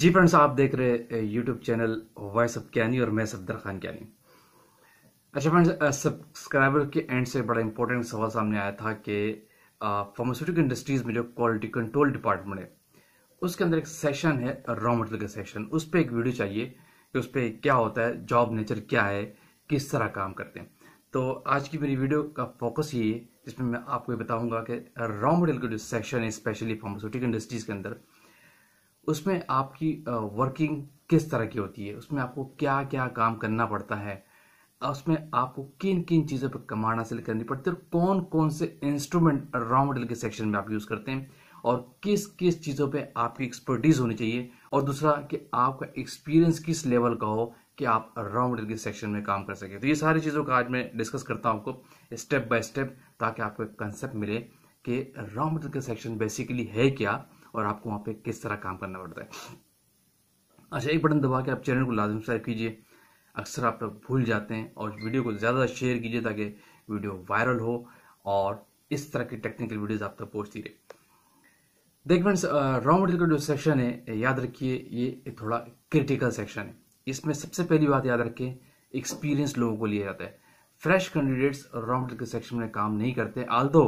जी friends आप देख रहे हैं यूट्यूब चैनल वॉइस ऑफ कैनी और मैं सफदर खान कैनी अच्छा फ्रेंड्स सब्सक्राइबर के एंड से बड़ा इंपॉर्टेंट सवाल सामने आया था कि फार्मास्यूटिकल इंडस्ट्रीज में जो क्वालिटी कंट्रोल डिपार्टमेंट है उसके अंदर एक सेशन है रॉ मटेरियल का सेशन उस पर एक वीडियो चाहिए कि उस पर क्या होता है जॉब नेचर क्या है किस तरह काम करते हैं तो आज की मेरी वीडियो का फोकस ये है जिसमें मैं आपको बताऊंगा कि रॉ मटेरियल का जो सेक्शन है स्पेशली फार्मास्यूटिकल इंडस्ट्रीज के अंदर उसमें आपकी वर्किंग किस तरह की होती है उसमें आपको क्या क्या काम करना पड़ता है उसमें आपको किन किन चीज़ों पर कमांड हासिल करनी पड़ती है और कौन कौन से इंस्ट्रूमेंट रॉ मटेरियल के सेक्शन में आप यूज़ करते हैं और किस किस चीज़ों पे आपकी एक्सपर्टीज होनी चाहिए और दूसरा कि आपका एक्सपीरियंस किस लेवल का हो कि आप रॉ मटेरियल के सेक्शन में काम कर सकें तो ये सारी चीज़ों का आज मैं डिस्कस करता हूँ आपको स्टेप बाय स्टेप ताकि आपको एक कंसेप्ट मिले कि रॉ मटेरियल का सेक्शन बेसिकली है क्या और आपको वहाँ पे किस तरह काम करना पड़ता है अच्छा एक बटन दबा के आप चैनल को लाजम शेयर कीजिए अक्सर आप लोग भूल जाते हैं और वीडियो को ज़्यादा शेयर कीजिए ताकि वीडियो वायरल हो और इस तरह की टेक्निकल वीडियोज़ आप तक पहुँचती रहे देख फ्रेंड्स रॉ मटेरियल का जो सेक्शन है याद रखिए ये थोड़ा क्रिटिकल सेक्शन है इसमें सबसे पहली बात याद रखें एक्सपीरियंस लोगों को लिया जाता है फ्रेश कैंडिडेट्स रॉ मटेरियल के सेक्शन में काम नहीं करते आल दो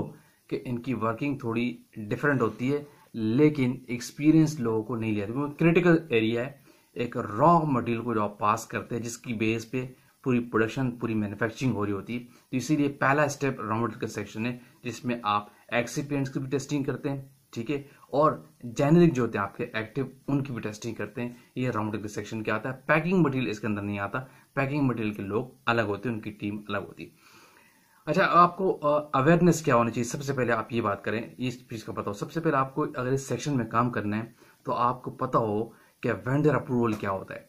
कि इनकी वर्किंग थोड़ी डिफरेंट होती है लेकिन एक्सपीरियंस लोगों को नहीं लेते क्योंकि क्रिटिकल एरिया है एक रॉ मटेरियल को जो आप पास करते हैं जिसकी बेस पे पूरी प्रोडक्शन पूरी मैन्युफैक्चरिंग हो रही होती है तो इसीलिए पहला स्टेप रॉ मटेरियल का सेक्शन है जिसमें आप एक्सिपियंट्स की भी टेस्टिंग करते हैं ठीक है और जेनेरिक जो होते हैं आपके एक्टिव उनकी भी टेस्टिंग करते हैं ये रॉ मटेरियल सेक्शन क्या आता है पैकिंग मटेरियल इसके अंदर नहीं आता पैकिंग मटेरियल के लोग अलग होते हैं उनकी टीम अलग होती है अच्छा आपको अवेयरनेस क्या होनी चाहिए सबसे पहले आप ये बात करें इस चीज़ का पता हो सबसे पहले आपको अगर इस सेक्शन में काम करना है तो आपको पता हो कि वेंडर अप्रूवल क्या होता है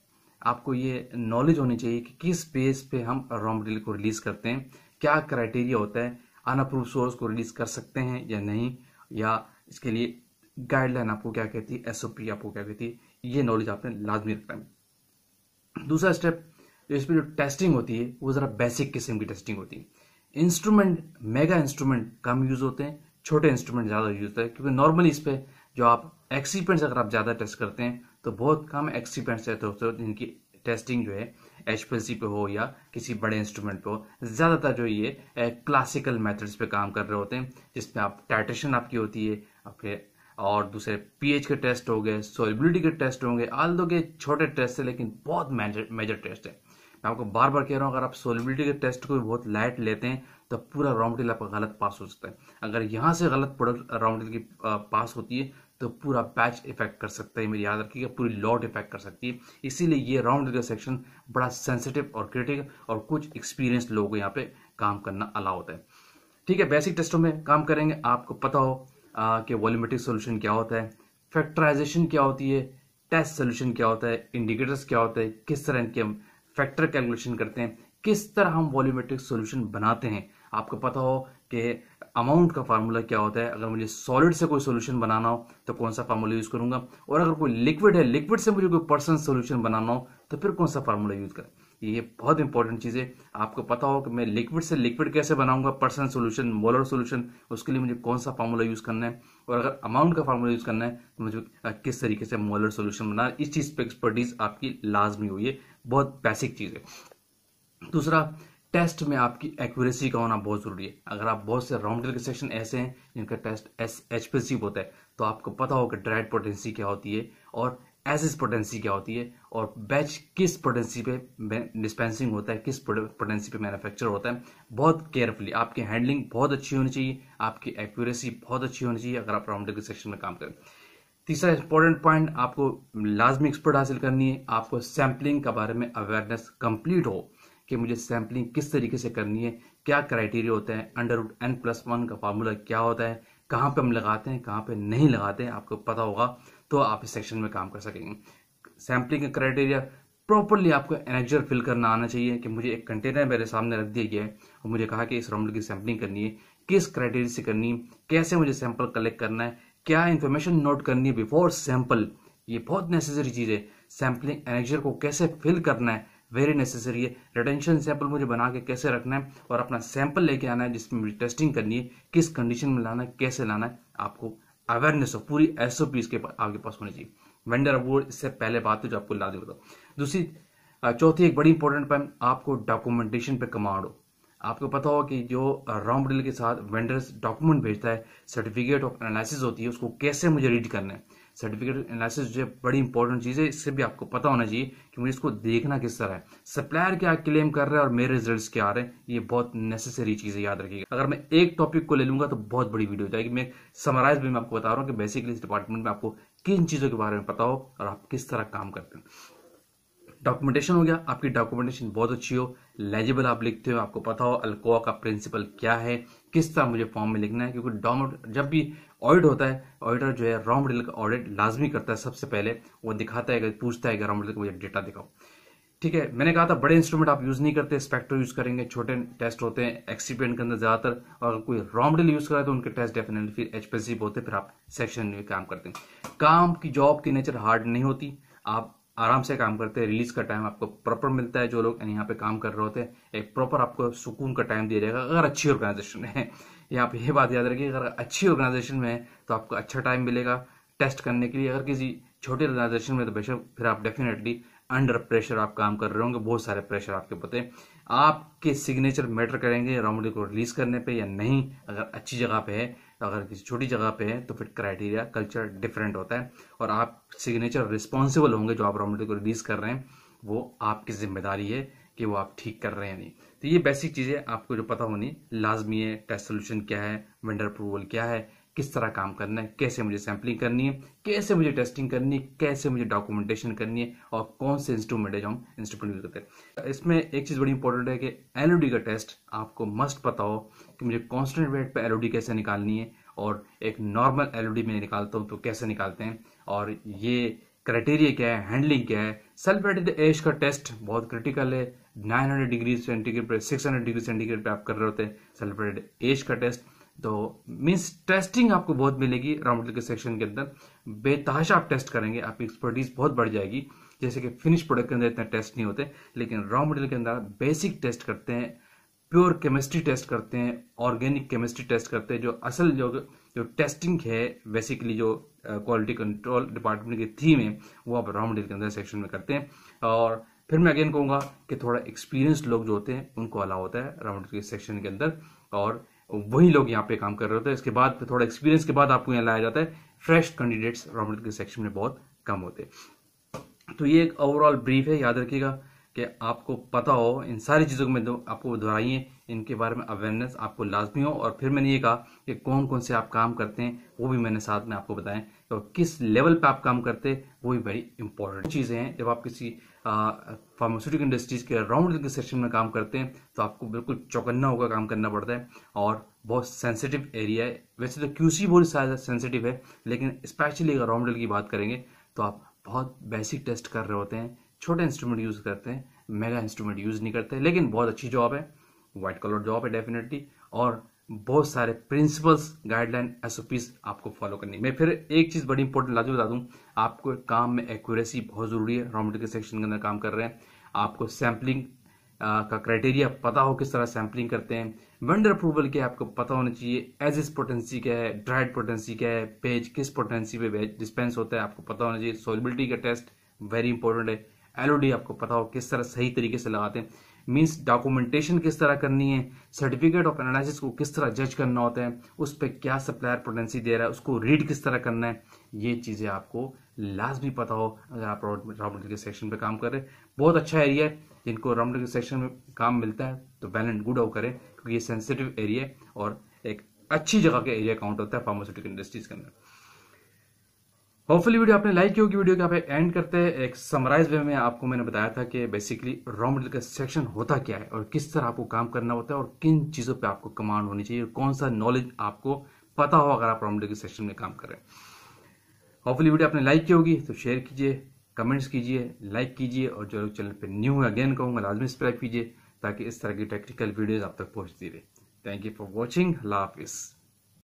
आपको ये नॉलेज होनी चाहिए कि किस बेस पे हम रॉ मटेरियल को रिलीज़ करते हैं क्या क्राइटेरिया होता है अनअप्रूव सोर्स को रिलीज़ कर सकते हैं या नहीं या इसके लिए गाइडलाइन आपको क्या कहती है एस आपको क्या कहती है ये नॉलेज आपने लाजमी रखना है दूसरा स्टेप इसमें जो टेस्टिंग होती है वो ज़रा बेसिक किस्म की टेस्टिंग होती है इंस्ट्रूमेंट मेगा इंस्ट्रूमेंट कम यूज होते हैं छोटे इंस्ट्रूमेंट ज़्यादा यूज होते हैं क्योंकि नॉर्मली इस पर जो आप एक्सीपेंट्स अगर आप ज़्यादा टेस्ट करते हैं तो बहुत कम एक्सीपेंट्स होते हैं जिनकी तो टेस्टिंग जो है एच पे हो या किसी बड़े इंस्ट्रूमेंट पे हो ज़्यादातर जो ये क्लासिकल मेथड्स पे काम कर रहे होते हैं जिसमें आप टाइटेशन आपकी होती है आपके और दूसरे पीएच के टेस्ट हो गए सोलिबिलिटी के टेस्ट होंगे आल दो के छोटे टेस्ट है लेकिन बहुत मेजर मेजर टेस्ट है मैं आपको बार बार कह रहा हूँ अगर आप सोलिबिलिटी के टेस्ट को भी बहुत लाइट लेते हैं तो पूरा रॉ मटेरियल आपका गलत पास हो सकता है अगर यहाँ से गलत प्रोडक्ट रॉ मटेरियल की पास uh, होती है तो पूरा बैच इफेक्ट कर सकता है मेरी याद रखिएगा पूरी लॉट इफेक्ट कर सकती है इसीलिए ये रॉ मटेरियल सेक्शन बड़ा सेंसिटिव और क्रिटिकल और कुछ एक्सपीरियंस लोगों को यहाँ पे काम करना अलाउ होता है ठीक है बेसिक टेस्टों में काम करेंगे आपको पता हो uh, कि वॉल्यूमेट्रिक सोल्यूशन क्या होता है फैक्टराइजेशन क्या होती है टेस्ट सोल्यूशन क्या होता है इंडिकेटर्स क्या होता है किस तरह इनके हम फैक्टर कैलकुलेशन करते हैं किस तरह हम वॉल्यूमेट्रिक सॉल्यूशन बनाते हैं आपको पता हो कि अमाउंट का फार्मूला क्या होता है अगर मुझे सॉलिड से कोई सॉल्यूशन बनाना हो तो कौन सा फार्मूला यूज़ करूंगा और अगर कोई लिक्विड है लिक्विड से मुझे कोई पर्सन सॉल्यूशन बनाना हो तो फिर कौन सा फार्मूला यूज़ करें ये बहुत इंपॉर्टेंट चीज़ है आपको पता हो कि मैं लिक्विड से लिक्विड कैसे बनाऊंगा पर्सन सोल्यूशन मोलर सोल्यूशन उसके लिए मुझे कौन सा फार्मूला यूज़ करना है और अगर अमाउंट का फार्मूला यूज़ करना है तो मुझे किस तरीके से मोलर सोल्यूशन बना इस चीज़ पर एक्सपर्टीज़ आपकी लाजमी हुई है बहुत बेसिक चीज़ है दूसरा टेस्ट में आपकी एक्यूरेसी का होना बहुत जरूरी है अगर आप बहुत से राउंड के सेक्शन ऐसे हैं जिनका टेस्ट एस एच होता है तो आपको पता होगा ड्राइड पोटेंसी क्या होती है और एस इज पोटेंसी क्या होती है और बैच किस पोटेंसी पे डिस्पेंसिंग होता है किस पोटेंसी पे मैन्युफैक्चर होता है बहुत केयरफुली आपकी हैंडलिंग बहुत अच्छी होनी चाहिए आपकी एक्यूरेसी बहुत अच्छी होनी चाहिए अगर आप राउंड के सेक्शन में काम करें तीसरा इंपॉर्टेंट पॉइंट आपको लाजमी एक्सपर्ट हासिल करनी है आपको सैम्पलिंग के बारे में अवेयरनेस कंप्लीट हो कि मुझे सैम्पलिंग किस तरीके से करनी है क्या क्राइटेरिया होता है under root n plus one का फार्मूला क्या होता है कहाँ पे हम लगाते हैं कहाँ पे नहीं लगाते हैं आपको पता होगा तो आप इस सेक्शन में काम कर सकेंगे सैम्पलिंग का क्राइटेरिया प्रॉपरली आपको एनेजर फिल करना आना चाहिए कि मुझे एक कंटेनर मेरे सामने रख दिया गया है और मुझे कहा कि इस रोमल की सैम्पलिंग करनी है किस क्राइटेरिया से करनी है कैसे मुझे सैंपल कलेक्ट करना है क्या इन्फॉर्मेशन नोट करनी है बिफोर सैंपल ये बहुत नेसेसरी चीज़ है सैम्पलिंग एनेक्जर को कैसे फिल करना है वेरी नेसेसरी है रिटेंशन सैंपल मुझे बना के कैसे रखना है और अपना सैंपल लेके आना है जिसमें मुझे टेस्टिंग करनी है किस कंडीशन में लाना है कैसे लाना है आपको अवेयरनेस हो पूरी एस ओ पी इसके आपके पास होनी चाहिए वेंडर अवॉर्ड इससे पहले बात है जो आपको ला दे दूसरी चौथी एक बड़ी इंपॉर्टेंट पॉइंट आपको डॉक्यूमेंटेशन पे कमांड हो आपको पता हो कि जो रॉ मटेरियल के साथ वेंडर्स डॉक्यूमेंट भेजता है सर्टिफिकेट ऑफ एनालिसिस होती है उसको कैसे मुझे रीड करना है सर्टिफिकेट एनालिसिस जो है बड़ी इंपॉर्टेंट चीज़ है इससे भी आपको पता होना चाहिए कि मुझे इसको देखना किस तरह है सप्लायर क्या क्लेम कर रहा है और मेरे रिजल्ट्स क्या आ रहे हैं ये बहुत नेसेसरी चीज़ है याद रखिएगा अगर मैं एक टॉपिक को ले लूंगा तो बहुत बड़ी वीडियो हो जाएगी मैं समराइज भी मैं आपको बता रहा हूँ कि बेसिकली इस डिपार्टमेंट में आपको किन चीज़ों के बारे में पता हो और आप किस तरह काम करते हैं डॉक्यूमेंटेशन हो गया आपकी डॉक्यूमेंटेशन बहुत अच्छी हो लेजिबल आप लिखते हो आपको पता हो अल्कोआ का प्रिंसिपल क्या है किस तरह मुझे फॉर्म में लिखना है क्योंकि डॉम जब भी ऑडिट होता है ऑडिटर जो है रॉ मटेरियल का ऑडिट लाजमी करता है सबसे पहले वो दिखाता है पूछता है कि रॉ मटेरियल का मुझे डेटा दिखाओ ठीक है मैंने कहा था बड़े इंस्ट्रूमेंट आप यूज़ नहीं करते स्पेक्ट्रो यूज़ करेंगे छोटे टेस्ट होते हैं एक्सीपेंट के अंदर ज़्यादातर और कोई रॉ मटेरियल यूज़ करा तो उनके टेस्ट डेफिनेटली फिर एचपीसी होते हैं फिर आप सेक्शन में काम करते हैं काम की जॉब की नेचर हार्ड नहीं होती आप आराम से काम करते हैं रिलीज का टाइम आपको प्रॉपर मिलता है जो लोग यहाँ पे काम कर रहे होते हैं एक प्रॉपर आपको सुकून का टाइम दिया जाएगा अगर अच्छी ऑर्गेनाइजेशन है यहाँ पे ये बात याद रखिए अगर अच्छी ऑर्गेनाइजेशन में है तो आपको अच्छा टाइम मिलेगा टेस्ट करने के लिए अगर किसी छोटी ऑर्गेनाइजेशन में तो बेशक फिर आप डेफिनेटली अंडर प्रेशर आप काम कर रहे होंगे बहुत सारे प्रेशर आपके पते आपके सिग्नेचर मैटर करेंगे राउंड को रिलीज करने पे या नहीं अगर अच्छी जगह पे है अगर किसी छोटी जगह पे है तो फिर क्राइटेरिया कल्चर डिफरेंट होता है और आप सिग्नेचर रिस्पॉन्सिबल होंगे जो आप रॉ मटेरियल को रिलीज कर रहे हैं वो आपकी जिम्मेदारी है कि वो आप ठीक कर रहे हैं नहीं तो ये बेसिक चीज़ें आपको जो पता होनी लाजमी है टेस्ट सोल्यूशन क्या है वेंडर अप्रूवल क्या है किस तरह काम करना है कैसे मुझे सैम्पलिंग करनी है कैसे मुझे टेस्टिंग करनी है कैसे मुझे डॉक्यूमेंटेशन करनी है और कौन से इंस्ट्रूमेंट है जो हम इंस्ट्रूमेंट यूज करते हैं इसमें एक चीज़ बड़ी इंपॉर्टेंट है कि एल का टेस्ट आपको मस्ट पता हो कि मुझे कॉन्स्टेंट रेट पर एल कैसे निकालनी है और एक नॉर्मल एल में निकालता हूँ तो कैसे निकालते हैं और ये क्राइटेरिया क्या है हैंडलिंग क्या है सेल्फ रेटेड एज का टेस्ट बहुत क्रिटिकल है 900 डिग्री सेंटीग्रेड पर 600 डिग्री सेंटीग्रेड पे आप कर रहे होते हैं सेल्फ रेटेड एज का टेस्ट तो मीन्स टेस्टिंग आपको बहुत मिलेगी रॉ मटेरियल के सेक्शन के अंदर बेतहाशा आप टेस्ट करेंगे आपकी एक्सपर्टीज बहुत बढ़ जाएगी जैसे कि फिनिश प्रोडक्ट के अंदर इतना टेस्ट नहीं होते लेकिन रॉ मटेरियल के अंदर बेसिक टेस्ट करते हैं प्योर केमिस्ट्री टेस्ट करते हैं ऑर्गेनिक केमिस्ट्री टेस्ट करते हैं जो असल जो जो टेस्टिंग है बेसिकली जो क्वालिटी कंट्रोल डिपार्टमेंट की थीम है वो आप रॉ मटेरियल के अंदर सेक्शन में करते हैं और फिर मैं अगेन कहूँगा कि थोड़ा एक्सपीरियंस लोग जो होते हैं उनको अलाउ होता है रॉ मटेरियल सेक्शन के अंदर और वही लोग यहाँ पे काम कर रहे होते हैं इसके बाद थोड़ा एक्सपीरियंस के बाद आपको यहाँ लाया जाता है फ्रेश कैंडिडेट्स रॉबर्ट के सेक्शन में बहुत कम होते तो ये एक ओवरऑल ब्रीफ है याद रखिएगा कि आपको पता हो इन सारी चीज़ों मैं आपको दोहराइए इनके बारे में अवेयरनेस आपको लाजमी हो और फिर मैंने ये कहा कि कौन कौन से आप काम करते हैं वो भी मैंने साथ में आपको बताएं तो किस लेवल पे आप काम करते हैं वो भी बड़ी इंपॉर्टेंट चीज़ें हैं जब आप किसी फार्मास्यूटिकल इंडस्ट्रीज के अराउंड के सेक्शन में काम करते हैं तो आपको बिल्कुल चौकन्ना होकर काम करना पड़ता है और बहुत सेंसिटिव एरिया है वैसे तो क्यूसी बहुत ज़्यादा सेंसिटिव है लेकिन स्पेशली अगर रॉ की बात करेंगे तो आप बहुत बेसिक टेस्ट कर रहे होते हैं छोटे इंस्ट्रूमेंट यूज़ करते हैं मेगा इंस्ट्रूमेंट यूज़ नहीं करते लेकिन बहुत अच्छी जॉब है वाइट कलर जॉब है डेफिनेटली और बहुत सारे प्रिंसिपल्स गाइडलाइन एसओपीज आपको फॉलो करनी है मैं फिर एक चीज़ बड़ी इंपॉर्टेंट लाजू बता दूं आपको काम में एक्यूरेसी बहुत ज़रूरी है रॉ मेटेरियल सेक्शन के अंदर काम कर रहे हैं आपको सैम्पलिंग का क्राइटेरिया पता हो किस तरह सैम्पलिंग करते हैं वेंडर अप्रूवल के आपको पता होना चाहिए एज इज पोटेंसी क्या है ड्राइड पोटेंसी क्या है पेज किस पोटेंसी पे डिस्पेंस होता है आपको पता होना चाहिए सोलिबिलिटी का टेस्ट वेरी इंपॉर्टेंट है एलओडी आपको पता हो किस तरह सही तरीके से लगाते हैं मीन्स डॉक्यूमेंटेशन किस तरह करनी है सर्टिफिकेट ऑफ एनालिसिस को किस तरह जज करना होता है उस पर क्या सप्लायर प्रोडेंसी दे रहा है उसको रीड किस तरह करना है ये चीज़ें आपको लाजमी पता हो अगर आप रॉ के सेक्शन पे काम करें बहुत अच्छा एरिया है जिनको रॉ के सेक्शन में काम मिलता है तो बैलेंस गुड आउ करें क्योंकि ये सेंसिटिव एरिया है और एक अच्छी जगह का एरिया काउंट होता है फार्मास्यूटिकल इंडस्ट्रीज के अंदर होपफुली वीडियो आपने लाइक की होगी वीडियो के आप एंड करते हैं एक समराइज वे में आपको मैंने बताया था कि बेसिकली रॉ मटेरियल का सेक्शन होता क्या है और किस तरह आपको काम करना होता है और किन चीज़ों पे आपको कमांड होनी चाहिए और कौन सा नॉलेज आपको पता हो अगर आप रॉ मटेरियल के सेक्शन में काम कर रहे हैं होपफुली वीडियो आपने लाइक की होगी तो शेयर कीजिए कमेंट्स कीजिए लाइक कीजिए और जो लोग चैनल पर न्यू है अगेन कहूँगा लाजमी सब्सक्राइब कीजिए ताकि इस तरह की टेक्निकल वीडियोज आप तक पहुँचती रहे थैंक यू फॉर वॉचिंग अल्लाह हाफिज़